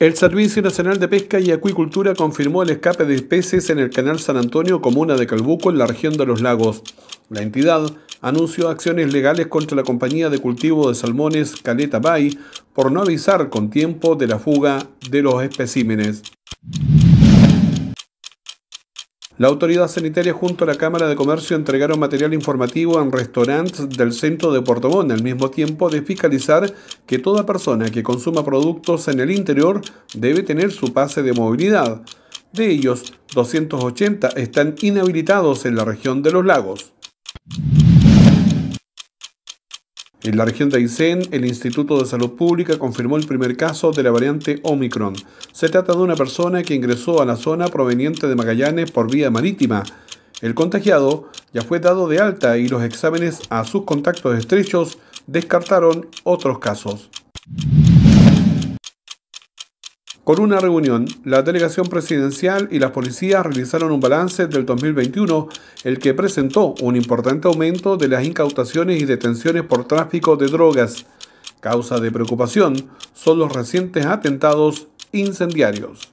El Servicio Nacional de Pesca y Acuicultura confirmó el escape de especies en el canal San Antonio, comuna de Calbuco, en la región de los lagos. La entidad anunció acciones legales contra la compañía de cultivo de salmones Caleta Bay por no avisar con tiempo de la fuga de los especímenes. La autoridad sanitaria junto a la Cámara de Comercio entregaron material informativo en restaurantes del centro de Portobón, al mismo tiempo de fiscalizar que toda persona que consuma productos en el interior debe tener su pase de movilidad. De ellos, 280 están inhabilitados en la región de los lagos. En la región de Aysén, el Instituto de Salud Pública confirmó el primer caso de la variante Omicron. Se trata de una persona que ingresó a la zona proveniente de Magallanes por vía marítima. El contagiado ya fue dado de alta y los exámenes a sus contactos estrechos descartaron otros casos. Por una reunión, la delegación presidencial y las policías realizaron un balance del 2021, el que presentó un importante aumento de las incautaciones y detenciones por tráfico de drogas. Causa de preocupación son los recientes atentados incendiarios.